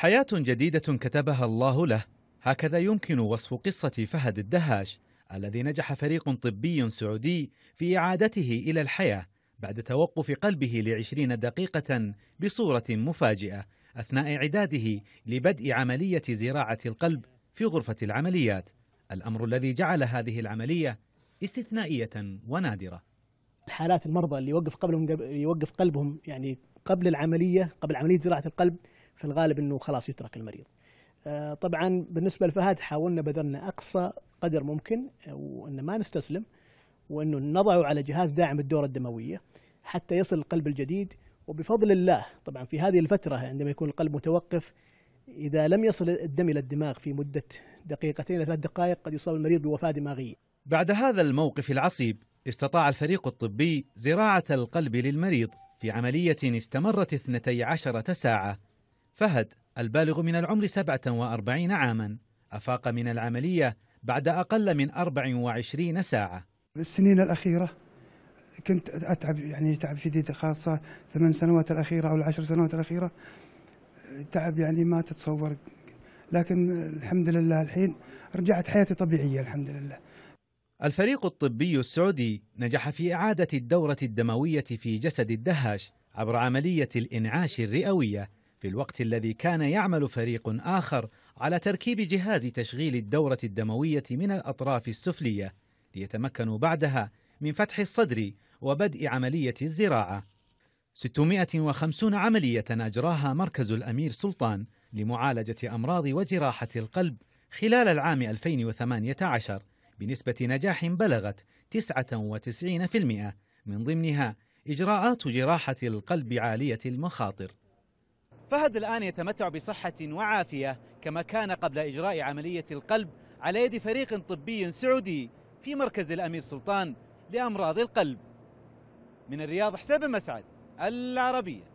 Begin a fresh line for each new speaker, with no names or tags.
حياة جديدة كتبها الله له هكذا يمكن وصف قصة فهد الدهاش الذي نجح فريق طبي سعودي في إعادته إلى الحياة بعد توقف قلبه لعشرين دقيقة بصورة مفاجئة أثناء إعداده لبدء عملية زراعة القلب في غرفة العمليات الأمر الذي جعل هذه العملية استثنائية ونادرة
حالات المرضى اللي يوقف قبلهم يوقف قلبهم يعني قبل العملية قبل عملية زراعة القلب في الغالب انه خلاص يترك المريض. آه، طبعا بالنسبه لفهد حاولنا بذلنا اقصى قدر ممكن آه، وان ما نستسلم وانه نضعه على جهاز داعم الدوره الدمويه حتى يصل القلب الجديد وبفضل الله طبعا في هذه الفتره عندما يكون القلب متوقف اذا لم يصل الدم الى الدماغ في مده دقيقتين الى ثلاث دقائق قد يصاب المريض بوفاه دماغيه.
بعد هذا الموقف العصيب استطاع الفريق الطبي زراعه القلب للمريض في عمليه استمرت 12 ساعه فهد البالغ من العمر 47 عاما أفاق من العملية بعد أقل من 24 ساعة
السنين الأخيرة كنت أتعب يعني تعب شديد خاصة ثمان سنوات الأخيرة أو العشر سنوات الأخيرة تعب يعني ما تتصور لكن الحمد لله الحين رجعت حياتي طبيعية الحمد لله
الفريق الطبي السعودي نجح في إعادة الدورة الدموية في جسد الدهاش عبر عملية الإنعاش الرئوية في الوقت الذي كان يعمل فريق آخر على تركيب جهاز تشغيل الدورة الدموية من الأطراف السفلية ليتمكنوا بعدها من فتح الصدر وبدء عملية الزراعة 650 عملية أجراها مركز الأمير سلطان لمعالجة أمراض وجراحة القلب خلال العام 2018 بنسبة نجاح بلغت 99% من ضمنها إجراءات جراحة القلب عالية المخاطر فهد الآن يتمتع بصحة وعافية كما كان قبل إجراء عملية القلب على يد فريق طبي سعودي في مركز الأمير سلطان لأمراض القلب من الرياض حساب مسعد العربية